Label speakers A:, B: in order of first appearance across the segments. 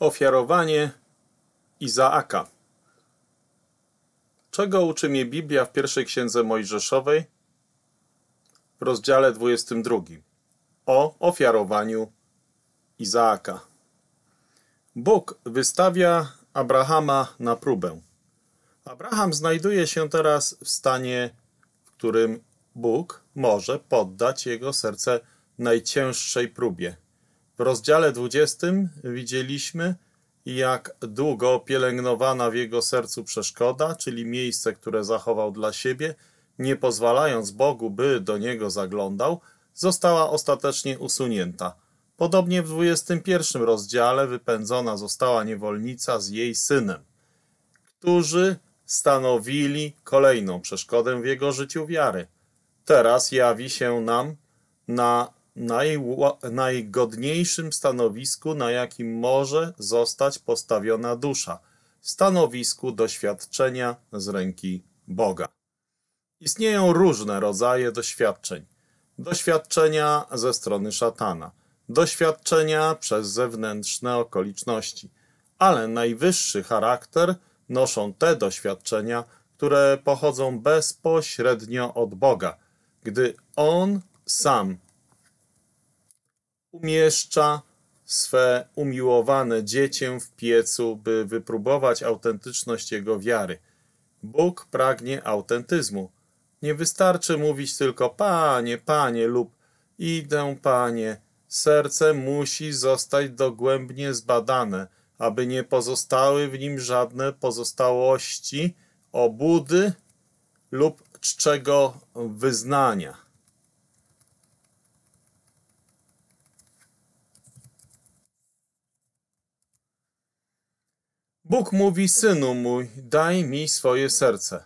A: Ofiarowanie Izaaka. Czego uczy mnie Biblia w pierwszej księdze Mojżeszowej, w rozdziale 22 o ofiarowaniu Izaaka? Bóg wystawia Abrahama na próbę. Abraham znajduje się teraz w stanie, w którym Bóg może poddać jego serce najcięższej próbie w rozdziale 20 widzieliśmy, jak długo pielęgnowana w jego sercu przeszkoda, czyli miejsce, które zachował dla siebie, nie pozwalając Bogu, by do niego zaglądał, została ostatecznie usunięta. Podobnie w 21 rozdziale wypędzona została niewolnica z jej synem, którzy stanowili kolejną przeszkodę w jego życiu wiary. Teraz jawi się nam na naj, najgodniejszym stanowisku, na jakim może zostać postawiona dusza stanowisku doświadczenia z ręki Boga. Istnieją różne rodzaje doświadczeń. Doświadczenia ze strony szatana, doświadczenia przez zewnętrzne okoliczności, ale najwyższy charakter noszą te doświadczenia, które pochodzą bezpośrednio od Boga, gdy On sam umieszcza swe umiłowane dziecię w piecu, by wypróbować autentyczność jego wiary. Bóg pragnie autentyzmu. Nie wystarczy mówić tylko Panie, Panie lub Idę, Panie. Serce musi zostać dogłębnie zbadane, aby nie pozostały w nim żadne pozostałości, obudy lub czczego wyznania. Bóg mówi, synu mój, daj mi swoje serce.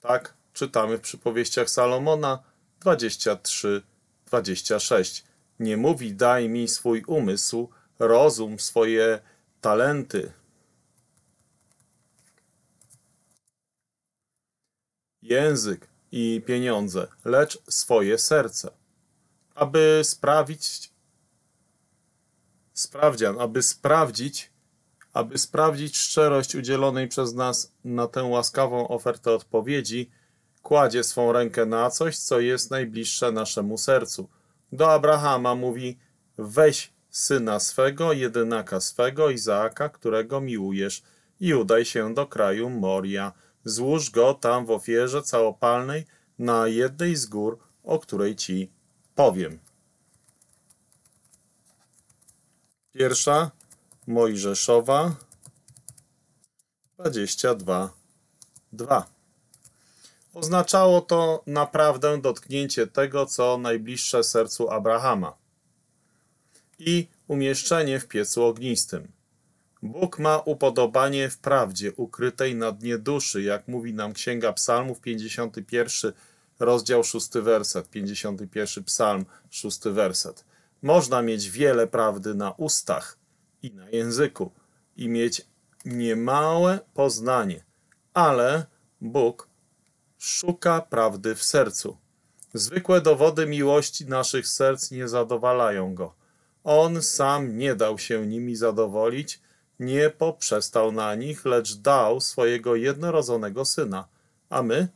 A: Tak czytamy w przypowieściach Salomona 23, 26. Nie mówi, daj mi swój umysł, rozum, swoje talenty. Język i pieniądze, lecz swoje serce. Aby sprawdzić, sprawdzian, aby sprawdzić, aby sprawdzić szczerość udzielonej przez nas na tę łaskawą ofertę odpowiedzi, kładzie swą rękę na coś, co jest najbliższe naszemu sercu. Do Abrahama mówi: Weź syna swego, jedynaka swego, Izaaka, którego miłujesz, i udaj się do kraju Moria. Złóż go tam w ofierze całopalnej na jednej z gór, o której ci powiem. Pierwsza Mojżeszowa 22.2. Oznaczało to naprawdę dotknięcie tego, co najbliższe sercu Abrahama i umieszczenie w piecu ognistym. Bóg ma upodobanie w prawdzie ukrytej na dnie duszy, jak mówi nam Księga Psalmów 51, rozdział 6 werset, 51 psalm 6 werset. Można mieć wiele prawdy na ustach, i na języku i mieć niemałe poznanie, ale Bóg szuka prawdy w sercu. Zwykłe dowody miłości naszych serc nie zadowalają Go. On sam nie dał się nimi zadowolić, nie poprzestał na nich, lecz dał swojego jednorodzonego Syna. A my?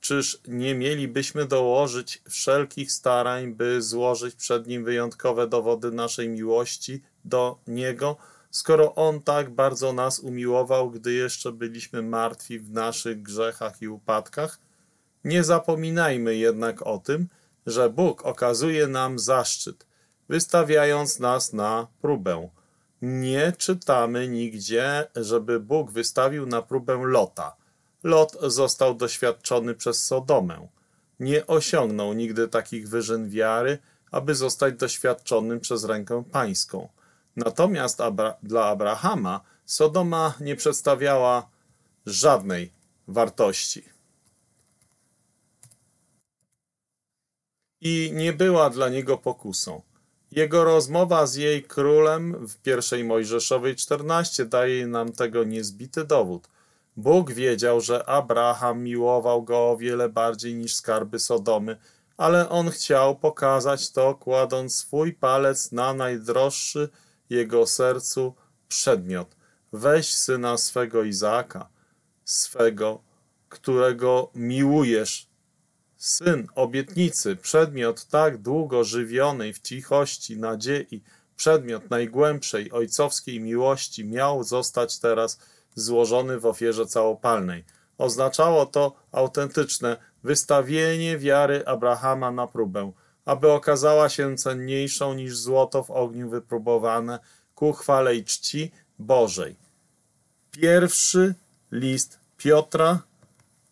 A: Czyż nie mielibyśmy dołożyć wszelkich starań, by złożyć przed Nim wyjątkowe dowody naszej miłości do Niego, skoro On tak bardzo nas umiłował, gdy jeszcze byliśmy martwi w naszych grzechach i upadkach? Nie zapominajmy jednak o tym, że Bóg okazuje nam zaszczyt, wystawiając nas na próbę. Nie czytamy nigdzie, żeby Bóg wystawił na próbę Lota. Lot został doświadczony przez Sodomę. Nie osiągnął nigdy takich wyżyn wiary, aby zostać doświadczonym przez rękę pańską – Natomiast Abra dla Abrahama Sodoma nie przedstawiała żadnej wartości. I nie była dla niego pokusą. Jego rozmowa z jej królem w pierwszej Mojżeszowej 14 daje nam tego niezbity dowód. Bóg wiedział, że Abraham miłował go o wiele bardziej niż skarby Sodomy, ale on chciał pokazać to, kładąc swój palec na najdroższy jego sercu przedmiot. Weź syna swego Izaaka, swego, którego miłujesz, syn obietnicy, przedmiot tak długo żywionej w cichości, nadziei, przedmiot najgłębszej ojcowskiej miłości miał zostać teraz złożony w ofierze całopalnej. Oznaczało to autentyczne wystawienie wiary Abrahama na próbę – aby okazała się cenniejszą niż złoto w ogniu wypróbowane ku chwale i czci Bożej. Pierwszy list Piotra,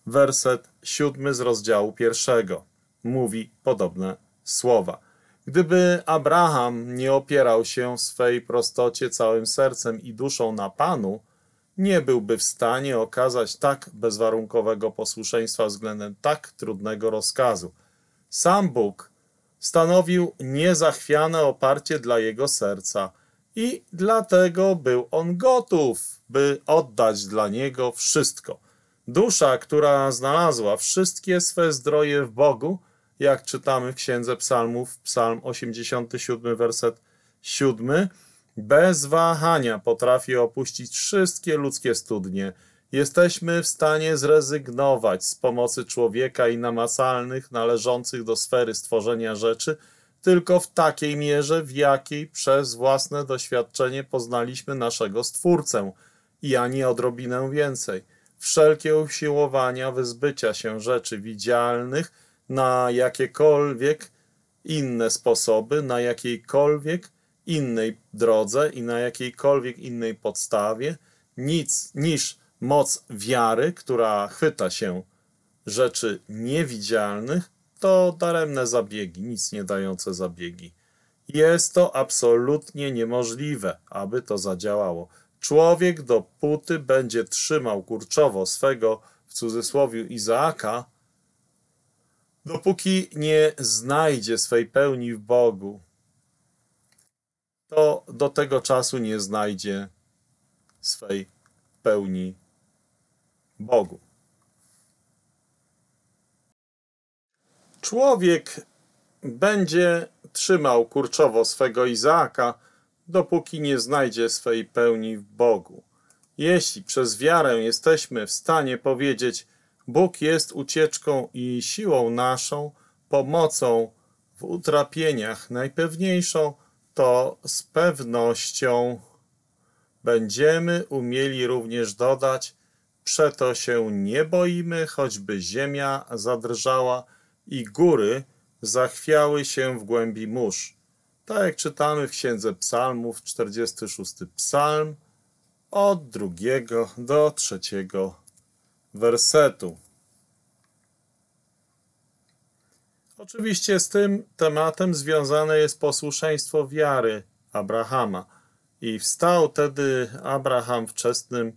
A: werset siódmy z rozdziału pierwszego, mówi podobne słowa. Gdyby Abraham nie opierał się w swej prostocie całym sercem i duszą na Panu, nie byłby w stanie okazać tak bezwarunkowego posłuszeństwa względem tak trudnego rozkazu. Sam Bóg stanowił niezachwiane oparcie dla jego serca i dlatego był on gotów, by oddać dla niego wszystko. Dusza, która znalazła wszystkie swe zdroje w Bogu, jak czytamy w Księdze Psalmów, Psalm 87, werset 7, bez wahania potrafi opuścić wszystkie ludzkie studnie Jesteśmy w stanie zrezygnować z pomocy człowieka i namasalnych, należących do sfery stworzenia rzeczy, tylko w takiej mierze, w jakiej przez własne doświadczenie poznaliśmy naszego Stwórcę i ani odrobinę więcej. Wszelkie usiłowania wyzbycia się rzeczy widzialnych na jakiekolwiek inne sposoby, na jakiejkolwiek innej drodze i na jakiejkolwiek innej podstawie, nic niż moc wiary, która chwyta się rzeczy niewidzialnych, to daremne zabiegi, nic nie dające zabiegi. Jest to absolutnie niemożliwe, aby to zadziałało. Człowiek dopóty będzie trzymał kurczowo swego, w cudzysłowie Izaaka, dopóki nie znajdzie swej pełni w Bogu, to do tego czasu nie znajdzie swej pełni Bogu. Człowiek będzie trzymał kurczowo swego Izaaka, dopóki nie znajdzie swej pełni w Bogu. Jeśli przez wiarę jesteśmy w stanie powiedzieć, Bóg jest ucieczką i siłą naszą, pomocą w utrapieniach najpewniejszą, to z pewnością będziemy umieli również dodać, Przeto się nie boimy, choćby ziemia zadrżała i góry zachwiały się w głębi mórz. Tak jak czytamy w Księdze Psalmów, 46 psalm, od drugiego do trzeciego wersetu. Oczywiście z tym tematem związane jest posłuszeństwo wiary Abrahama. I wstał tedy Abraham wczesnym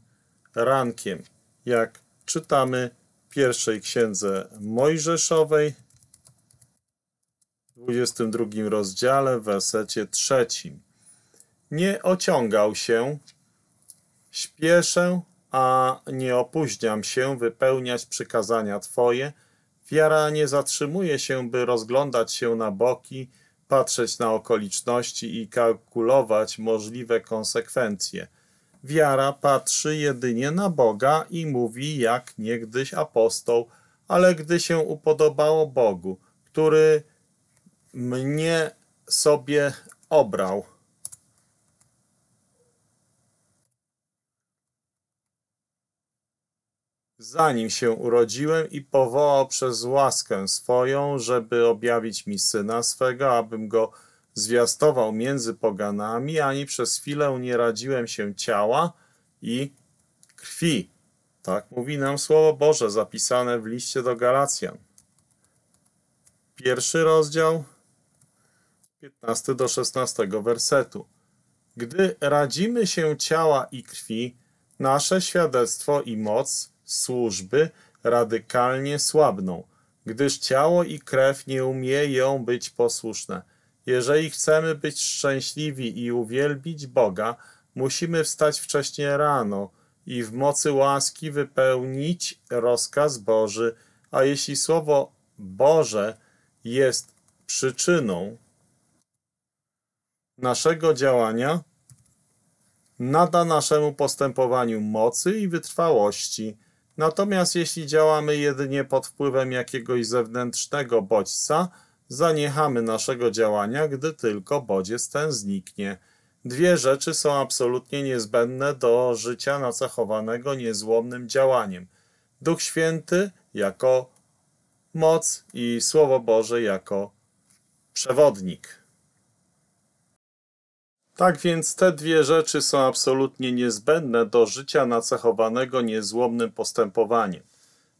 A: rankiem jak czytamy w pierwszej księdze Mojżeszowej, w 22 rozdziale, w wersecie trzecim. Nie ociągał się, śpieszę, a nie opóźniam się wypełniać przykazania Twoje. Wiara nie zatrzymuje się, by rozglądać się na boki, patrzeć na okoliczności i kalkulować możliwe konsekwencje. Wiara patrzy jedynie na Boga i mówi jak niegdyś apostoł, ale gdy się upodobało Bogu, który mnie sobie obrał. Zanim się urodziłem i powołał przez łaskę swoją, żeby objawić mi syna swego, abym go zwiastował między poganami, ani przez chwilę nie radziłem się ciała i krwi. Tak mówi nam Słowo Boże zapisane w liście do Galacjan. Pierwszy rozdział, 15 do 16 wersetu. Gdy radzimy się ciała i krwi, nasze świadectwo i moc służby radykalnie słabną, gdyż ciało i krew nie umieją być posłuszne jeżeli chcemy być szczęśliwi i uwielbić Boga, musimy wstać wcześnie rano i w mocy łaski wypełnić rozkaz Boży, a jeśli Słowo Boże jest przyczyną naszego działania, nada naszemu postępowaniu mocy i wytrwałości. Natomiast jeśli działamy jedynie pod wpływem jakiegoś zewnętrznego bodźca, Zaniechamy naszego działania, gdy tylko bodziec ten zniknie. Dwie rzeczy są absolutnie niezbędne do życia nacechowanego niezłomnym działaniem. Duch Święty jako moc i Słowo Boże jako przewodnik. Tak więc te dwie rzeczy są absolutnie niezbędne do życia nacechowanego niezłomnym postępowaniem.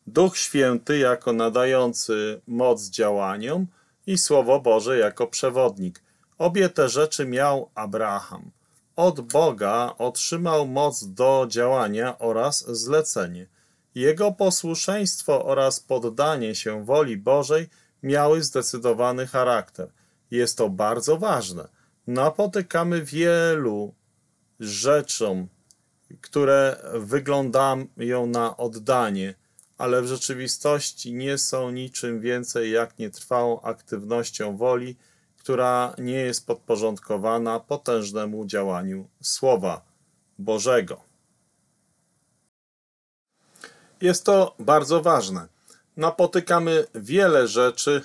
A: Duch Święty jako nadający moc działaniom i Słowo Boże jako przewodnik. Obie te rzeczy miał Abraham. Od Boga otrzymał moc do działania oraz zlecenie. Jego posłuszeństwo oraz poddanie się woli Bożej miały zdecydowany charakter. Jest to bardzo ważne. Napotykamy wielu rzeczom, które wyglądają na oddanie – ale w rzeczywistości nie są niczym więcej jak nietrwałą aktywnością woli, która nie jest podporządkowana potężnemu działaniu Słowa Bożego. Jest to bardzo ważne. Napotykamy wiele rzeczy,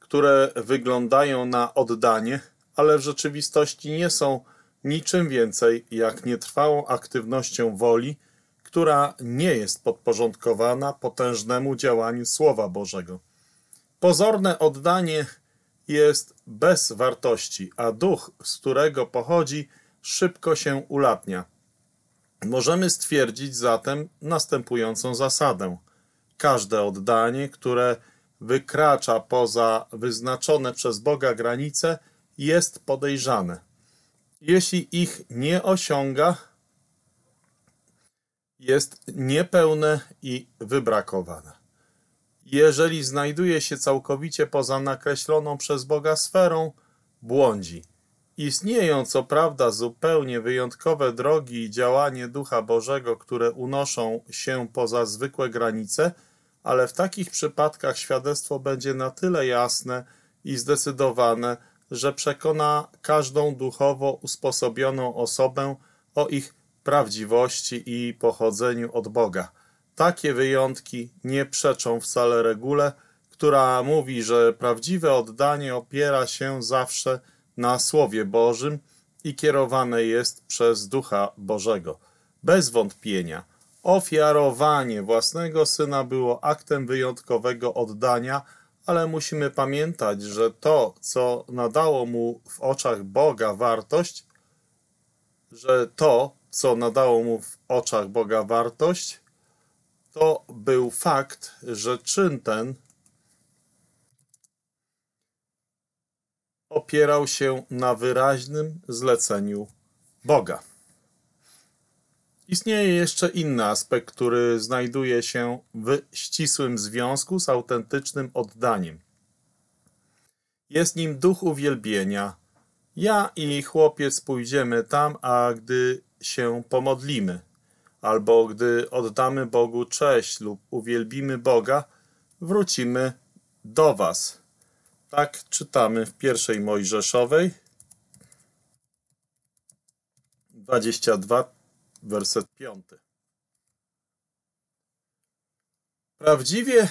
A: które wyglądają na oddanie, ale w rzeczywistości nie są niczym więcej jak nietrwałą aktywnością woli, która nie jest podporządkowana potężnemu działaniu Słowa Bożego. Pozorne oddanie jest bez wartości, a duch, z którego pochodzi, szybko się ulatnia. Możemy stwierdzić zatem następującą zasadę. Każde oddanie, które wykracza poza wyznaczone przez Boga granice, jest podejrzane. Jeśli ich nie osiąga, jest niepełne i wybrakowane. Jeżeli znajduje się całkowicie poza nakreśloną przez Boga sferą, błądzi. Istnieją co prawda zupełnie wyjątkowe drogi i działanie Ducha Bożego, które unoszą się poza zwykłe granice, ale w takich przypadkach świadectwo będzie na tyle jasne i zdecydowane, że przekona każdą duchowo usposobioną osobę o ich prawdziwości i pochodzeniu od Boga. Takie wyjątki nie przeczą wcale regule, która mówi, że prawdziwe oddanie opiera się zawsze na Słowie Bożym i kierowane jest przez Ducha Bożego. Bez wątpienia, ofiarowanie własnego syna było aktem wyjątkowego oddania, ale musimy pamiętać, że to, co nadało mu w oczach Boga wartość, że to co nadało mu w oczach Boga wartość, to był fakt, że czyn ten opierał się na wyraźnym zleceniu Boga. Istnieje jeszcze inny aspekt, który znajduje się w ścisłym związku z autentycznym oddaniem. Jest nim duch uwielbienia. Ja i chłopiec pójdziemy tam, a gdy się pomodlimy, albo gdy oddamy Bogu cześć lub uwielbimy Boga, wrócimy do Was. Tak czytamy w pierwszej Mojżeszowej 22, werset 5. Prawdziwie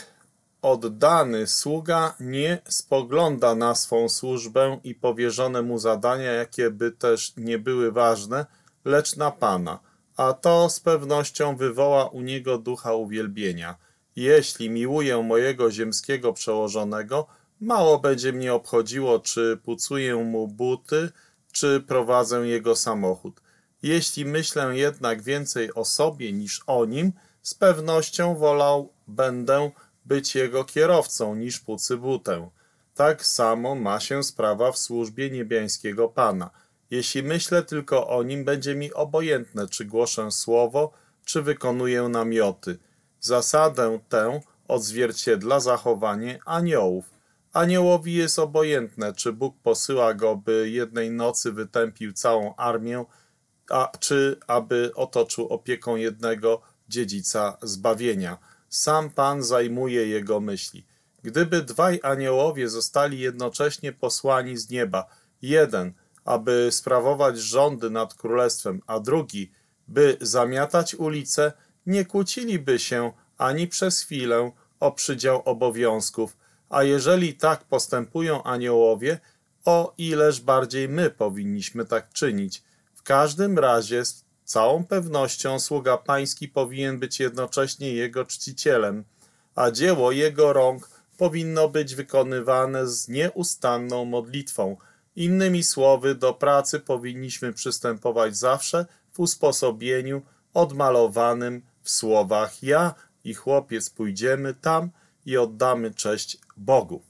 A: oddany sługa nie spogląda na swą służbę i powierzone mu zadania, jakie by też nie były ważne – lecz na Pana, a to z pewnością wywoła u niego ducha uwielbienia. Jeśli miłuję mojego ziemskiego przełożonego, mało będzie mnie obchodziło, czy pucuję mu buty, czy prowadzę jego samochód. Jeśli myślę jednak więcej o sobie niż o nim, z pewnością wolał będę być jego kierowcą niż pucy butę. Tak samo ma się sprawa w służbie niebiańskiego Pana – jeśli myślę tylko o nim, będzie mi obojętne, czy głoszę słowo, czy wykonuję namioty. Zasadę tę odzwierciedla zachowanie aniołów. Aniołowi jest obojętne, czy Bóg posyła go, by jednej nocy wytępił całą armię, a, czy aby otoczył opieką jednego dziedzica zbawienia. Sam Pan zajmuje jego myśli. Gdyby dwaj aniołowie zostali jednocześnie posłani z nieba, jeden aby sprawować rządy nad królestwem, a drugi, by zamiatać ulice, nie kłóciliby się ani przez chwilę o przydział obowiązków, a jeżeli tak postępują aniołowie, o ileż bardziej my powinniśmy tak czynić. W każdym razie z całą pewnością sługa pański powinien być jednocześnie jego czcicielem, a dzieło jego rąk powinno być wykonywane z nieustanną modlitwą – Innymi słowy, do pracy powinniśmy przystępować zawsze w usposobieniu odmalowanym w słowach ja i chłopiec pójdziemy tam i oddamy cześć Bogu.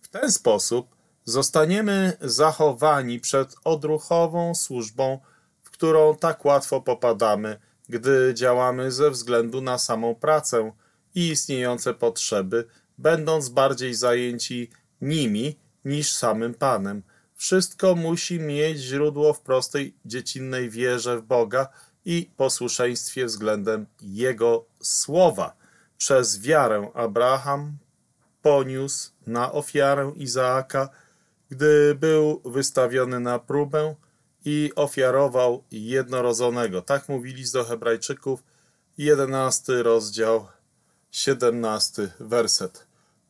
A: W ten sposób zostaniemy zachowani przed odruchową służbą, w którą tak łatwo popadamy, gdy działamy ze względu na samą pracę i istniejące potrzeby, będąc bardziej zajęci nimi niż samym Panem. Wszystko musi mieć źródło w prostej, dziecinnej wierze w Boga i posłuszeństwie względem Jego słowa. Przez wiarę Abraham poniósł na ofiarę Izaaka, gdy był wystawiony na próbę i ofiarował jednorodzonego. Tak mówili do Hebrajczyków, 11 rozdział, 17 werset.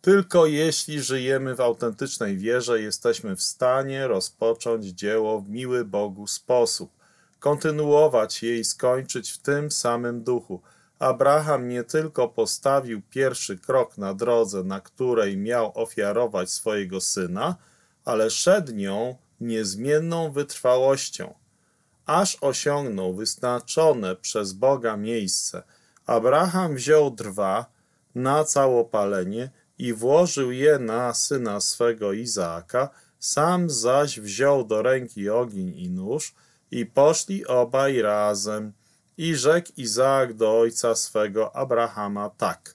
A: Tylko jeśli żyjemy w autentycznej wierze, jesteśmy w stanie rozpocząć dzieło w miły Bogu sposób, kontynuować je i skończyć w tym samym duchu. Abraham nie tylko postawił pierwszy krok na drodze, na której miał ofiarować swojego syna, ale szedł nią niezmienną wytrwałością, aż osiągnął wyznaczone przez Boga miejsce. Abraham wziął drwa na całopalenie i włożył je na syna swego Izaaka, sam zaś wziął do ręki ogień i nóż i poszli obaj razem. I rzekł Izaak do ojca swego Abrahama tak,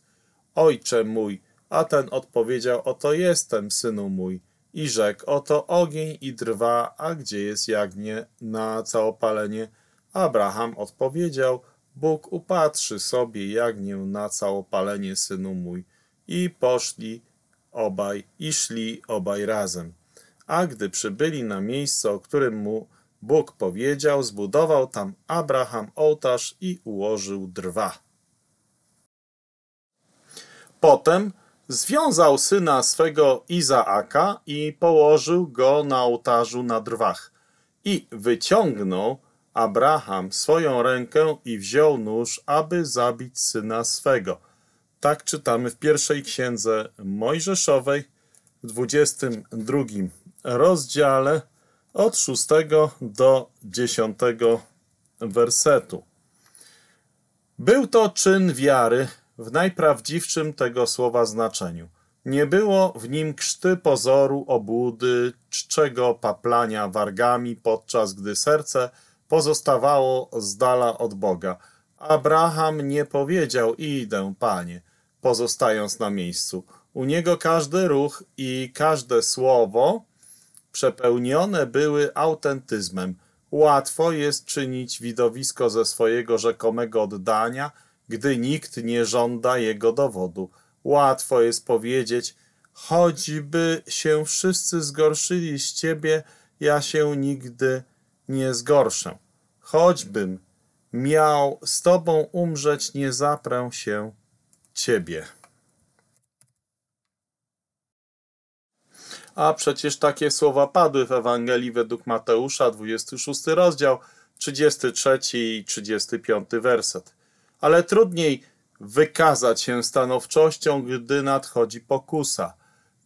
A: ojcze mój, a ten odpowiedział, oto jestem, synu mój. I rzekł, oto ogień i drwa, a gdzie jest jagnię na całopalenie? Abraham odpowiedział, Bóg upatrzy sobie jagnię na całopalenie, synu mój i poszli obaj i szli obaj razem. A gdy przybyli na miejsce, o którym mu Bóg powiedział, zbudował tam Abraham ołtarz i ułożył drwa. Potem związał syna swego Izaaka i położył go na ołtarzu na drwach. I wyciągnął Abraham swoją rękę i wziął nóż, aby zabić syna swego. Tak czytamy w pierwszej księdze Mojżeszowej w 22 rozdziale od 6 do 10 wersetu. Był to czyn wiary w najprawdziwszym tego słowa znaczeniu. Nie było w nim krzty pozoru, obłudy, czczego paplania wargami, podczas gdy serce pozostawało z dala od Boga. Abraham nie powiedział, idę, panie, pozostając na miejscu. U niego każdy ruch i każde słowo przepełnione były autentyzmem. Łatwo jest czynić widowisko ze swojego rzekomego oddania, gdy nikt nie żąda jego dowodu. Łatwo jest powiedzieć, choćby się wszyscy zgorszyli z ciebie, ja się nigdy nie zgorszę. Choćbym miał z tobą umrzeć, nie zaprę się ciebie. A przecież takie słowa padły w Ewangelii według Mateusza, 26 rozdział, 33 i 35 werset. Ale trudniej wykazać się stanowczością, gdy nadchodzi pokusa.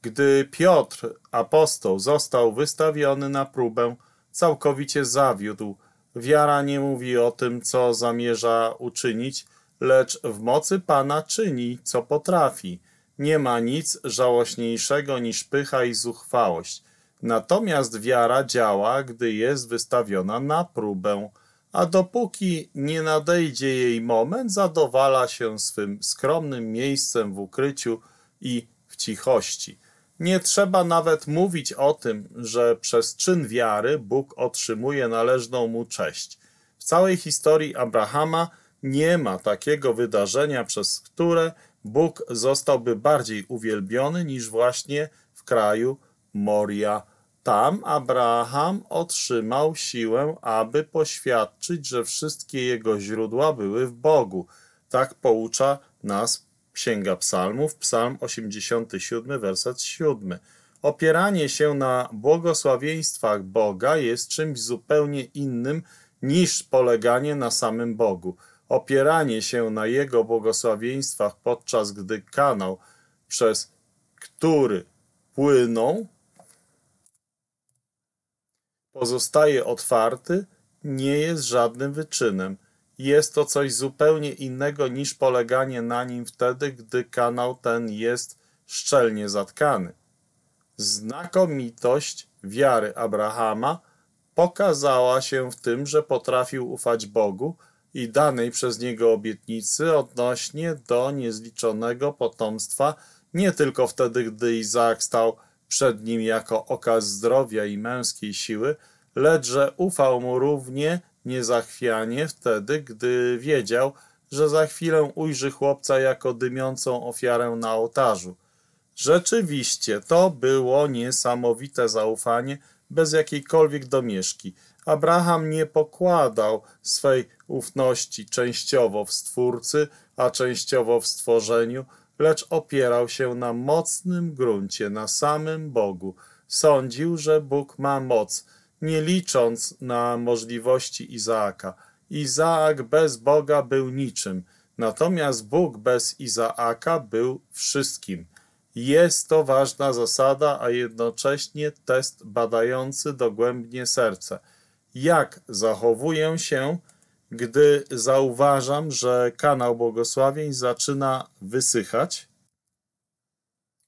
A: Gdy Piotr, apostoł, został wystawiony na próbę, całkowicie zawiódł. Wiara nie mówi o tym, co zamierza uczynić, lecz w mocy Pana czyni, co potrafi. Nie ma nic żałośniejszego niż pycha i zuchwałość. Natomiast wiara działa, gdy jest wystawiona na próbę, a dopóki nie nadejdzie jej moment, zadowala się swym skromnym miejscem w ukryciu i w cichości. Nie trzeba nawet mówić o tym, że przez czyn wiary Bóg otrzymuje należną mu cześć. W całej historii Abrahama nie ma takiego wydarzenia, przez które Bóg zostałby bardziej uwielbiony niż właśnie w kraju Moria. Tam Abraham otrzymał siłę, aby poświadczyć, że wszystkie jego źródła były w Bogu. Tak poucza nas Księga Psalmów, Psalm 87, werset 7. Opieranie się na błogosławieństwach Boga jest czymś zupełnie innym niż poleganie na samym Bogu opieranie się na jego błogosławieństwach, podczas gdy kanał, przez który płyną, pozostaje otwarty, nie jest żadnym wyczynem. Jest to coś zupełnie innego niż poleganie na nim wtedy, gdy kanał ten jest szczelnie zatkany. Znakomitość wiary Abrahama pokazała się w tym, że potrafił ufać Bogu, i danej przez niego obietnicy odnośnie do niezliczonego potomstwa, nie tylko wtedy, gdy Izaak stał przed nim jako okaz zdrowia i męskiej siły, lecz że ufał mu równie niezachwianie wtedy, gdy wiedział, że za chwilę ujrzy chłopca jako dymiącą ofiarę na ołtarzu. Rzeczywiście to było niesamowite zaufanie bez jakiejkolwiek domieszki – Abraham nie pokładał swej ufności częściowo w Stwórcy, a częściowo w stworzeniu, lecz opierał się na mocnym gruncie, na samym Bogu. Sądził, że Bóg ma moc, nie licząc na możliwości Izaaka. Izaak bez Boga był niczym, natomiast Bóg bez Izaaka był wszystkim. Jest to ważna zasada, a jednocześnie test badający dogłębnie serce – jak zachowuję się, gdy zauważam, że kanał błogosławień zaczyna wysychać?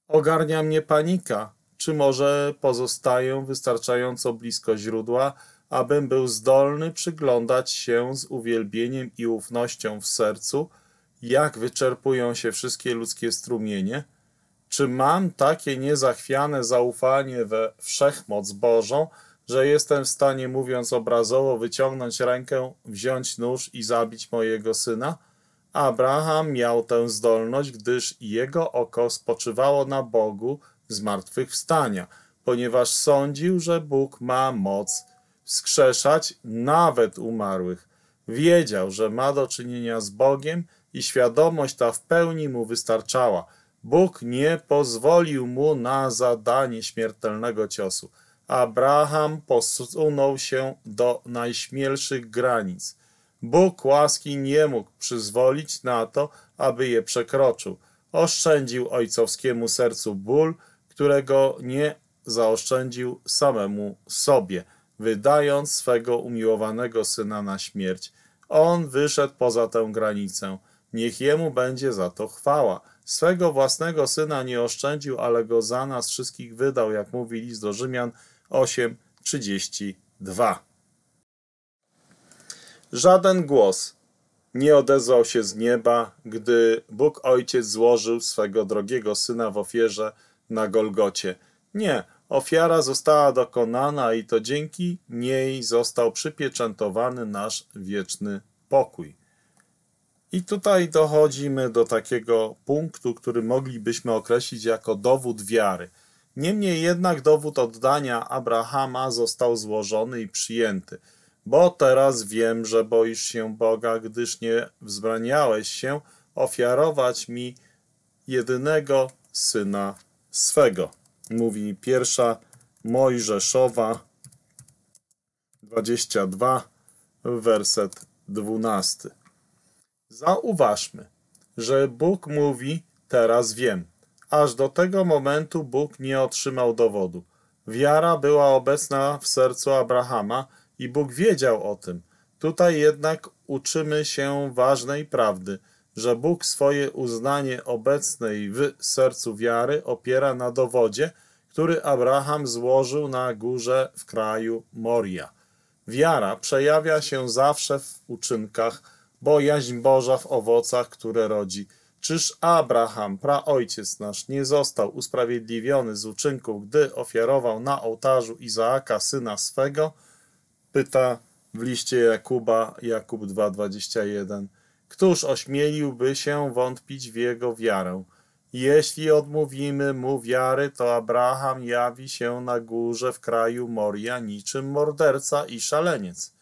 A: Ogarnia mnie panika, czy może pozostaję wystarczająco blisko źródła, abym był zdolny przyglądać się z uwielbieniem i ufnością w sercu, jak wyczerpują się wszystkie ludzkie strumienie? Czy mam takie niezachwiane zaufanie we wszechmoc Bożą, że jestem w stanie, mówiąc obrazowo, wyciągnąć rękę, wziąć nóż i zabić mojego syna? Abraham miał tę zdolność, gdyż jego oko spoczywało na Bogu zmartwychwstania, ponieważ sądził, że Bóg ma moc wskrzeszać nawet umarłych. Wiedział, że ma do czynienia z Bogiem i świadomość ta w pełni mu wystarczała. Bóg nie pozwolił mu na zadanie śmiertelnego ciosu. Abraham posunął się do najśmielszych granic. Bóg łaski nie mógł przyzwolić na to, aby je przekroczył. Oszczędził ojcowskiemu sercu ból, którego nie zaoszczędził samemu sobie, wydając swego umiłowanego syna na śmierć. On wyszedł poza tę granicę. Niech jemu będzie za to chwała. Swego własnego syna nie oszczędził, ale go za nas wszystkich wydał, jak mówi list do Rzymian 8:32. Żaden głos nie odezwał się z nieba, gdy Bóg Ojciec złożył swego drogiego syna w ofierze na Golgocie. Nie, ofiara została dokonana i to dzięki niej został przypieczętowany nasz wieczny pokój. I tutaj dochodzimy do takiego punktu, który moglibyśmy określić jako dowód wiary. Niemniej jednak dowód oddania Abrahama został złożony i przyjęty. Bo teraz wiem, że boisz się Boga, gdyż nie wzbraniałeś się ofiarować mi jedynego syna swego. Mówi pierwsza Mojżeszowa 22, werset 12. Zauważmy, że Bóg mówi: Teraz wiem aż do tego momentu Bóg nie otrzymał dowodu. Wiara była obecna w sercu Abrahama i Bóg wiedział o tym. Tutaj jednak uczymy się ważnej prawdy, że Bóg swoje uznanie obecnej w sercu wiary opiera na dowodzie, który Abraham złożył na górze w kraju Moria. Wiara przejawia się zawsze w uczynkach, bojaźń Boża w owocach, które rodzi – Czyż Abraham, praojciec nasz, nie został usprawiedliwiony z uczynków, gdy ofiarował na ołtarzu Izaaka, syna swego? Pyta w liście Jakuba, Jakub 2,21. Któż ośmieliłby się wątpić w jego wiarę? Jeśli odmówimy mu wiary, to Abraham jawi się na górze w kraju Moria niczym morderca i szaleniec.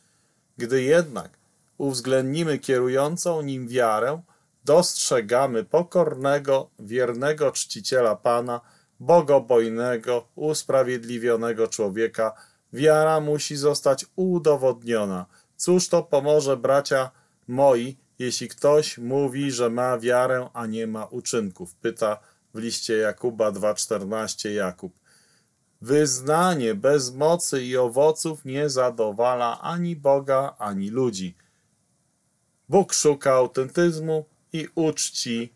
A: Gdy jednak uwzględnimy kierującą nim wiarę, dostrzegamy pokornego, wiernego czciciela Pana, bogobojnego, usprawiedliwionego człowieka. Wiara musi zostać udowodniona. Cóż to pomoże, bracia moi, jeśli ktoś mówi, że ma wiarę, a nie ma uczynków? Pyta w liście Jakuba 2,14 Jakub. Wyznanie bez mocy i owoców nie zadowala ani Boga, ani ludzi. Bóg szuka autentyzmu, i uczci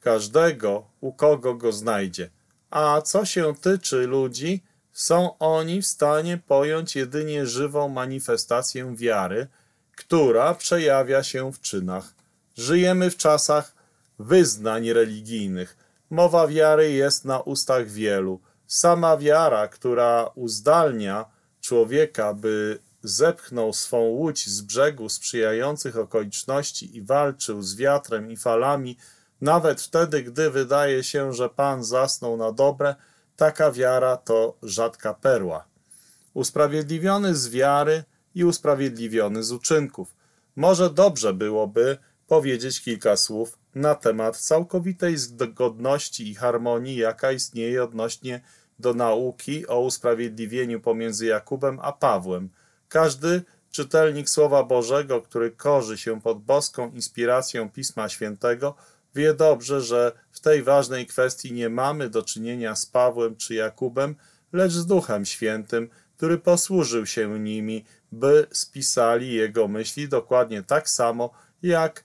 A: każdego, u kogo go znajdzie. A co się tyczy ludzi, są oni w stanie pojąć jedynie żywą manifestację wiary, która przejawia się w czynach. Żyjemy w czasach wyznań religijnych. Mowa wiary jest na ustach wielu. Sama wiara, która uzdalnia człowieka, by zepchnął swą łódź z brzegu sprzyjających okoliczności i walczył z wiatrem i falami, nawet wtedy, gdy wydaje się, że Pan zasnął na dobre, taka wiara to rzadka perła. Usprawiedliwiony z wiary i usprawiedliwiony z uczynków. Może dobrze byłoby powiedzieć kilka słów na temat całkowitej zgodności i harmonii, jaka istnieje odnośnie do nauki o usprawiedliwieniu pomiędzy Jakubem a Pawłem – każdy czytelnik Słowa Bożego, który korzy się pod boską inspiracją Pisma Świętego, wie dobrze, że w tej ważnej kwestii nie mamy do czynienia z Pawłem czy Jakubem, lecz z Duchem Świętym, który posłużył się nimi, by spisali jego myśli dokładnie tak samo, jak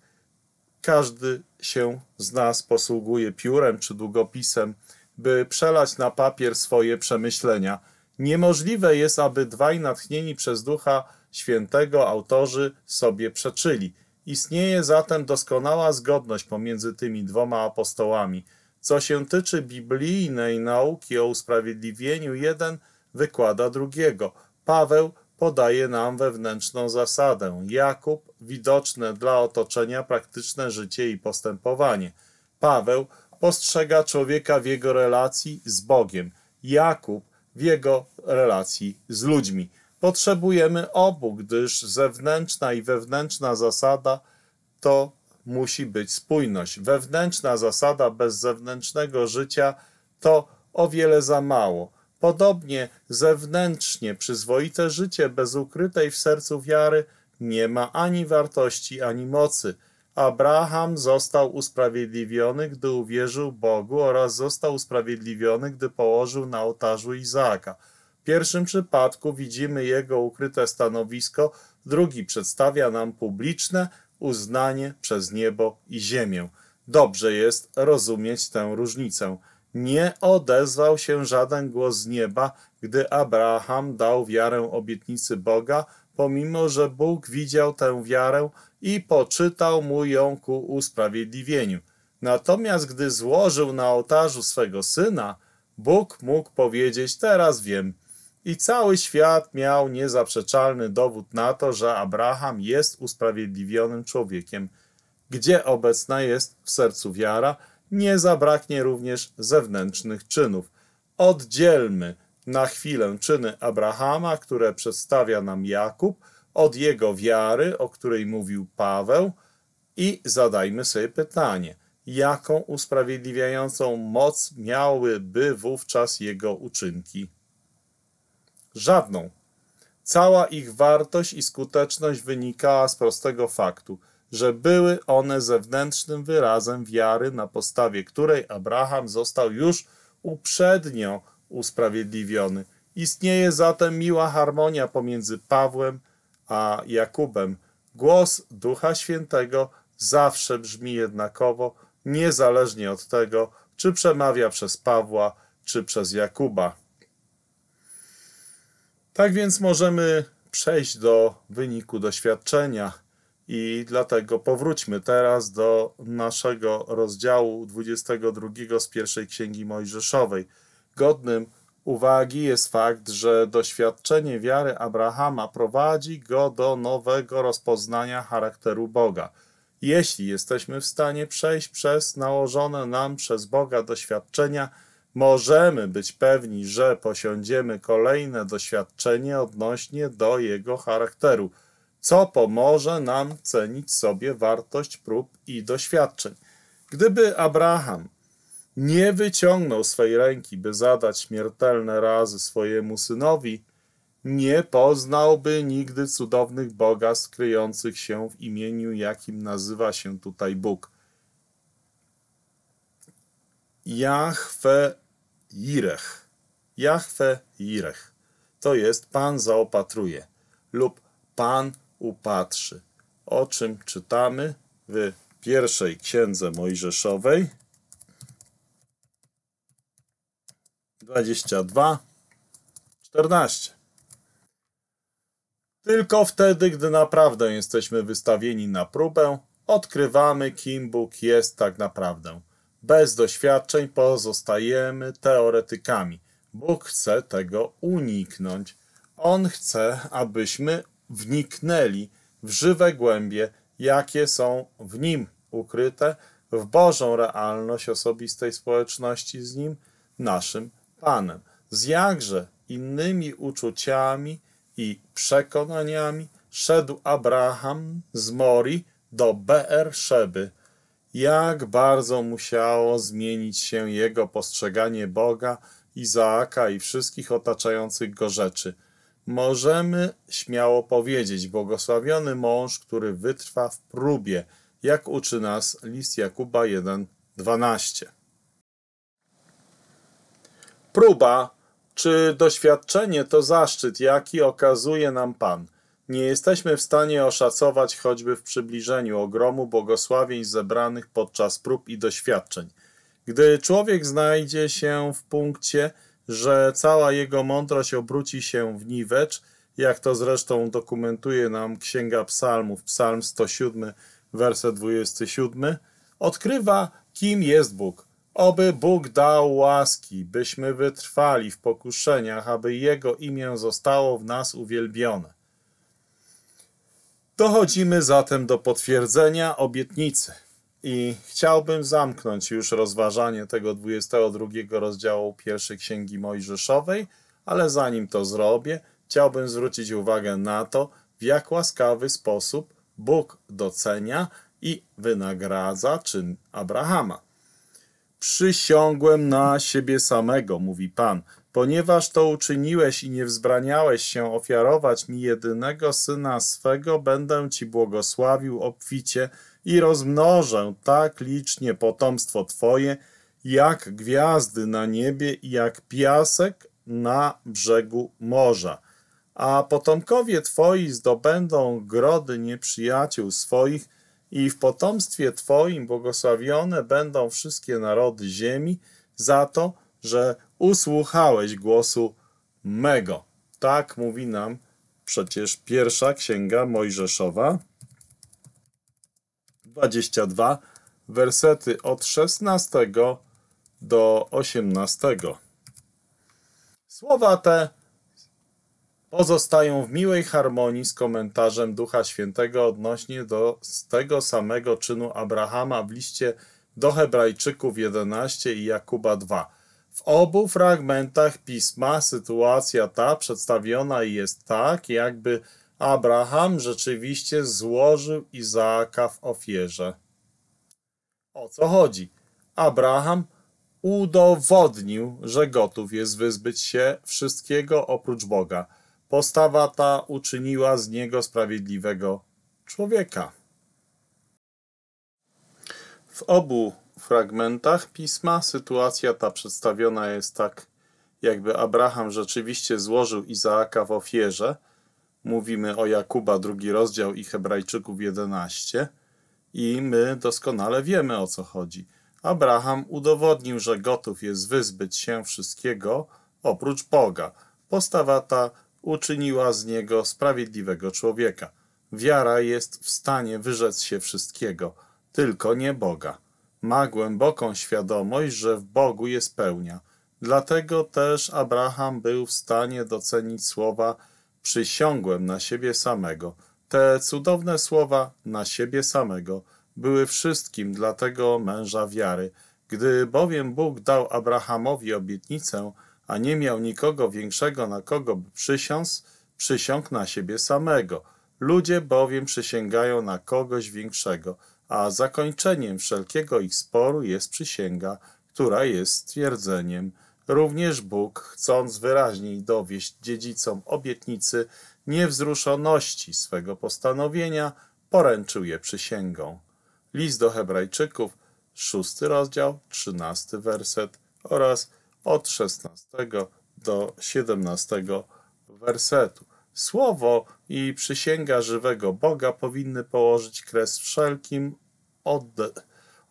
A: każdy się z nas posługuje piórem czy długopisem, by przelać na papier swoje przemyślenia. Niemożliwe jest, aby dwaj natchnieni przez Ducha Świętego autorzy sobie przeczyli. Istnieje zatem doskonała zgodność pomiędzy tymi dwoma apostołami. Co się tyczy biblijnej nauki o usprawiedliwieniu, jeden wykłada drugiego. Paweł podaje nam wewnętrzną zasadę. Jakub widoczne dla otoczenia praktyczne życie i postępowanie. Paweł postrzega człowieka w jego relacji z Bogiem. Jakub w jego relacji z ludźmi. Potrzebujemy obu, gdyż zewnętrzna i wewnętrzna zasada to musi być spójność. Wewnętrzna zasada bez zewnętrznego życia to o wiele za mało. Podobnie zewnętrznie przyzwoite życie bez ukrytej w sercu wiary nie ma ani wartości, ani mocy. Abraham został usprawiedliwiony, gdy uwierzył Bogu oraz został usprawiedliwiony, gdy położył na ołtarzu Izaaka. W pierwszym przypadku widzimy jego ukryte stanowisko, drugi przedstawia nam publiczne uznanie przez niebo i ziemię. Dobrze jest rozumieć tę różnicę. Nie odezwał się żaden głos z nieba, gdy Abraham dał wiarę obietnicy Boga, pomimo że Bóg widział tę wiarę i poczytał mu ją ku usprawiedliwieniu. Natomiast gdy złożył na ołtarzu swego syna, Bóg mógł powiedzieć: Teraz wiem. I cały świat miał niezaprzeczalny dowód na to, że Abraham jest usprawiedliwionym człowiekiem. Gdzie obecna jest w sercu wiara, nie zabraknie również zewnętrznych czynów. Oddzielmy na chwilę czyny Abrahama, które przedstawia nam Jakub, od jego wiary, o której mówił Paweł, i zadajmy sobie pytanie, jaką usprawiedliwiającą moc miałyby wówczas jego uczynki? Żadną. Cała ich wartość i skuteczność wynikała z prostego faktu, że były one zewnętrznym wyrazem wiary, na podstawie której Abraham został już uprzednio usprawiedliwiony. Istnieje zatem miła harmonia pomiędzy Pawłem a Jakubem. Głos Ducha Świętego zawsze brzmi jednakowo, niezależnie od tego, czy przemawia przez Pawła, czy przez Jakuba. Tak więc możemy przejść do wyniku doświadczenia. I dlatego powróćmy teraz do naszego rozdziału 22 z pierwszej księgi Mojżeszowej. Godnym uwagi jest fakt, że doświadczenie wiary Abrahama prowadzi go do nowego rozpoznania charakteru Boga. Jeśli jesteśmy w stanie przejść przez nałożone nam przez Boga doświadczenia, możemy być pewni, że posiądziemy kolejne doświadczenie odnośnie do jego charakteru, co pomoże nam cenić sobie wartość prób i doświadczeń. Gdyby Abraham nie wyciągnął swej ręki, by zadać śmiertelne razy swojemu synowi, nie poznałby nigdy cudownych Boga skryjących się w imieniu, jakim nazywa się tutaj Bóg. Jahwe Jirech. Jahwe Jirech. To jest Pan zaopatruje lub Pan upatrzy. O czym czytamy w pierwszej księdze Mojżeszowej, 22, 14. Tylko wtedy, gdy naprawdę jesteśmy wystawieni na próbę, odkrywamy, kim Bóg jest tak naprawdę. Bez doświadczeń pozostajemy teoretykami. Bóg chce tego uniknąć. On chce, abyśmy wniknęli w żywe głębie, jakie są w Nim ukryte, w Bożą realność osobistej społeczności z Nim, naszym Panem, z jakże innymi uczuciami i przekonaniami szedł Abraham z Mori do Beerszeby. Jak bardzo musiało zmienić się jego postrzeganie Boga, Izaaka i wszystkich otaczających go rzeczy. Możemy śmiało powiedzieć, błogosławiony mąż, który wytrwa w próbie, jak uczy nas list Jakuba 1:12 próba czy doświadczenie to zaszczyt, jaki okazuje nam Pan. Nie jesteśmy w stanie oszacować choćby w przybliżeniu ogromu błogosławień zebranych podczas prób i doświadczeń. Gdy człowiek znajdzie się w punkcie, że cała jego mądrość obróci się w niwecz, jak to zresztą dokumentuje nam Księga Psalmów, Psalm 107, werset 27, odkrywa, kim jest Bóg. Oby Bóg dał łaski, byśmy wytrwali w pokuszeniach, aby Jego imię zostało w nas uwielbione. Dochodzimy zatem do potwierdzenia obietnicy. I chciałbym zamknąć już rozważanie tego 22 rozdziału pierwszej Księgi Mojżeszowej, ale zanim to zrobię, chciałbym zwrócić uwagę na to, w jak łaskawy sposób Bóg docenia i wynagradza czyn Abrahama. Przysiągłem na siebie samego, mówi Pan, ponieważ to uczyniłeś i nie wzbraniałeś się ofiarować mi jedynego syna swego, będę Ci błogosławił obficie i rozmnożę tak licznie potomstwo Twoje, jak gwiazdy na niebie i jak piasek na brzegu morza. A potomkowie Twoi zdobędą grody nieprzyjaciół swoich i w potomstwie Twoim błogosławione będą wszystkie narody ziemi za to, że usłuchałeś głosu mego. Tak mówi nam przecież pierwsza księga Mojżeszowa, 22, wersety od 16 do 18. Słowa te pozostają w miłej harmonii z komentarzem Ducha Świętego odnośnie do tego samego czynu Abrahama w liście do Hebrajczyków 11 i Jakuba 2. W obu fragmentach pisma sytuacja ta przedstawiona jest tak, jakby Abraham rzeczywiście złożył Izaaka w ofierze. O co chodzi? Abraham udowodnił, że gotów jest wyzbyć się wszystkiego oprócz Boga – Postawa ta uczyniła z niego sprawiedliwego człowieka. W obu fragmentach pisma sytuacja ta przedstawiona jest tak, jakby Abraham rzeczywiście złożył Izaaka w ofierze. Mówimy o Jakuba, drugi rozdział i Hebrajczyków 11. I my doskonale wiemy o co chodzi. Abraham udowodnił, że gotów jest wyzbyć się wszystkiego oprócz Boga. Postawa ta uczyniła z niego sprawiedliwego człowieka. Wiara jest w stanie wyrzec się wszystkiego, tylko nie Boga. Ma głęboką świadomość, że w Bogu jest pełnia. Dlatego też Abraham był w stanie docenić słowa przysiągłem na siebie samego. Te cudowne słowa na siebie samego były wszystkim dla tego męża wiary. Gdy bowiem Bóg dał Abrahamowi obietnicę, a nie miał nikogo większego, na kogo by przysiąc, przysiąg na siebie samego. Ludzie bowiem przysięgają na kogoś większego, a zakończeniem wszelkiego ich sporu jest przysięga, która jest stwierdzeniem. Również Bóg, chcąc wyraźniej dowieść dziedzicom obietnicy niewzruszoności swego postanowienia, poręczył je przysięgą. List do Hebrajczyków, szósty rozdział, trzynasty werset oraz od 16 do 17 wersetu. Słowo i przysięga żywego Boga powinny położyć kres wszelkim od,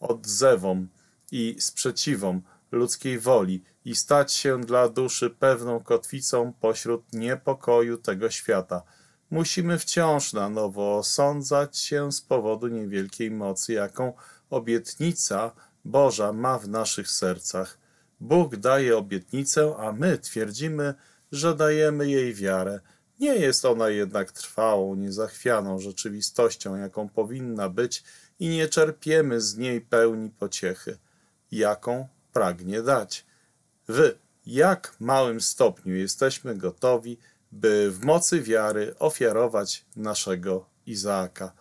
A: odzewom i sprzeciwom ludzkiej woli i stać się dla duszy pewną kotwicą pośród niepokoju tego świata. Musimy wciąż na nowo osądzać się z powodu niewielkiej mocy, jaką obietnica Boża ma w naszych sercach. Bóg daje obietnicę, a my twierdzimy, że dajemy jej wiarę. Nie jest ona jednak trwałą, niezachwianą rzeczywistością, jaką powinna być, i nie czerpiemy z niej pełni pociechy, jaką pragnie dać. W jak małym stopniu jesteśmy gotowi, by w mocy wiary ofiarować naszego Izaaka.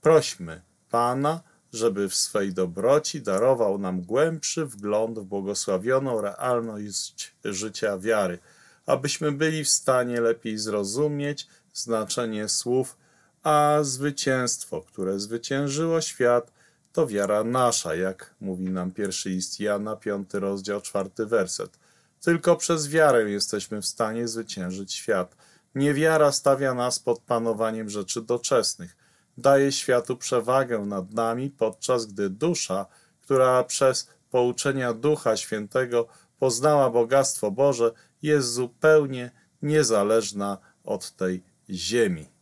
A: Prośmy Pana, żeby w swej dobroci darował nam głębszy wgląd w błogosławioną realność życia wiary, abyśmy byli w stanie lepiej zrozumieć znaczenie słów, a zwycięstwo, które zwyciężyło świat, to wiara nasza, jak mówi nam pierwszy list Jana, 5 rozdział, czwarty werset. Tylko przez wiarę jesteśmy w stanie zwyciężyć świat. Niewiara stawia nas pod panowaniem rzeczy doczesnych, daje światu przewagę nad nami, podczas gdy dusza, która przez pouczenia Ducha Świętego poznała bogactwo Boże, jest zupełnie niezależna od tej ziemi.